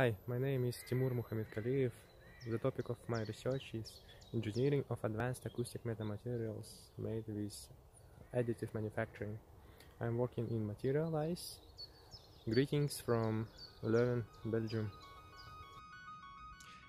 Hi, my name is Timur Muhammad Kaliyev. The topic of my research is engineering of advanced acoustic metamaterials made with additive manufacturing. I'm working in Materialize. Greetings from Leuven, Belgium.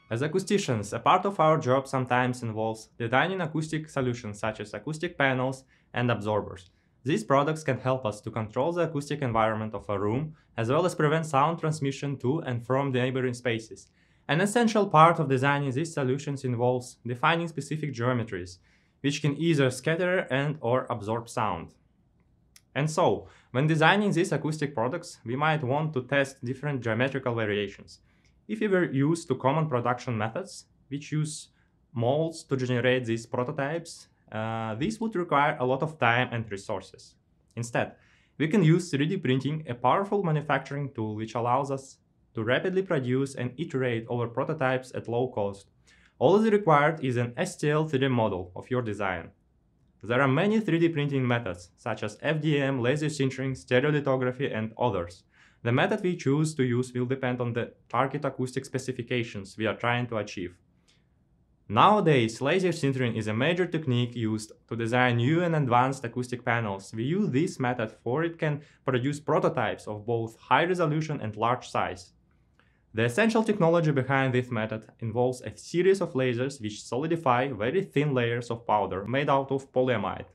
As acousticians, a part of our job sometimes involves designing acoustic solutions such as acoustic panels and absorbers. These products can help us to control the acoustic environment of a room, as well as prevent sound transmission to and from the neighboring spaces. An essential part of designing these solutions involves defining specific geometries, which can either scatter and or absorb sound. And so, when designing these acoustic products, we might want to test different geometrical variations. If we were used to common production methods, which use molds to generate these prototypes, uh, this would require a lot of time and resources. Instead, we can use 3D printing, a powerful manufacturing tool which allows us to rapidly produce and iterate over prototypes at low cost. All that is required is an STL 3D model of your design. There are many 3D printing methods, such as FDM, laser sintering, stereolithography, and others. The method we choose to use will depend on the target acoustic specifications we are trying to achieve. Nowadays, laser sintering is a major technique used to design new and advanced acoustic panels. We use this method for it can produce prototypes of both high resolution and large size. The essential technology behind this method involves a series of lasers which solidify very thin layers of powder made out of polyamide.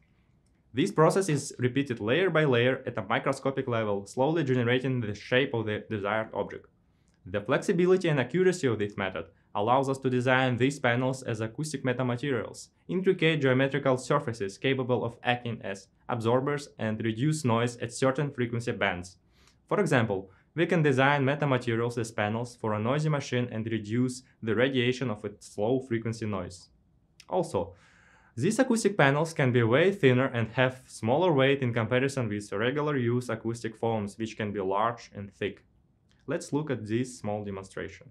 This process is repeated layer by layer at a microscopic level, slowly generating the shape of the desired object. The flexibility and accuracy of this method allows us to design these panels as acoustic metamaterials, intricate geometrical surfaces capable of acting as absorbers and reduce noise at certain frequency bands. For example, we can design metamaterials as panels for a noisy machine and reduce the radiation of its low frequency noise. Also, these acoustic panels can be way thinner and have smaller weight in comparison with regular use acoustic foams, which can be large and thick. Let's look at this small demonstration.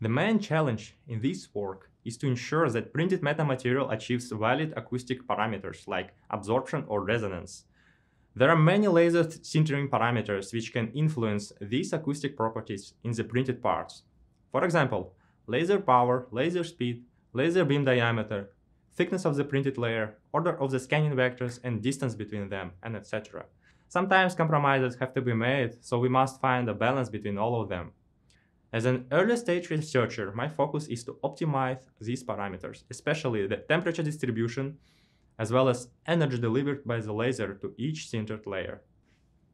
The main challenge in this work is to ensure that printed metamaterial achieves valid acoustic parameters like absorption or resonance. There are many laser sintering parameters which can influence these acoustic properties in the printed parts. For example, laser power, laser speed, laser beam diameter, thickness of the printed layer, order of the scanning vectors and distance between them, and etc. Sometimes compromises have to be made, so we must find a balance between all of them. As an early stage researcher, my focus is to optimize these parameters, especially the temperature distribution, as well as energy delivered by the laser to each sintered layer.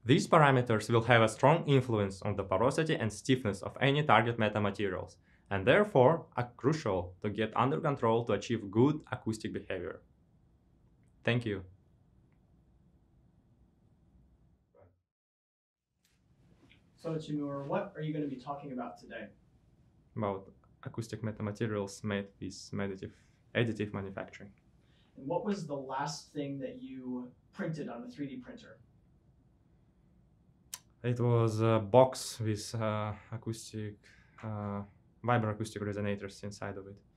These parameters will have a strong influence on the porosity and stiffness of any target metamaterials, and therefore are crucial to get under control to achieve good acoustic behavior. Thank you. So Timur, what are you going to be talking about today? About acoustic metamaterials made with additive, additive manufacturing. And what was the last thing that you printed on a 3D printer? It was a box with uh, acoustic, uh, vibroacoustic resonators inside of it.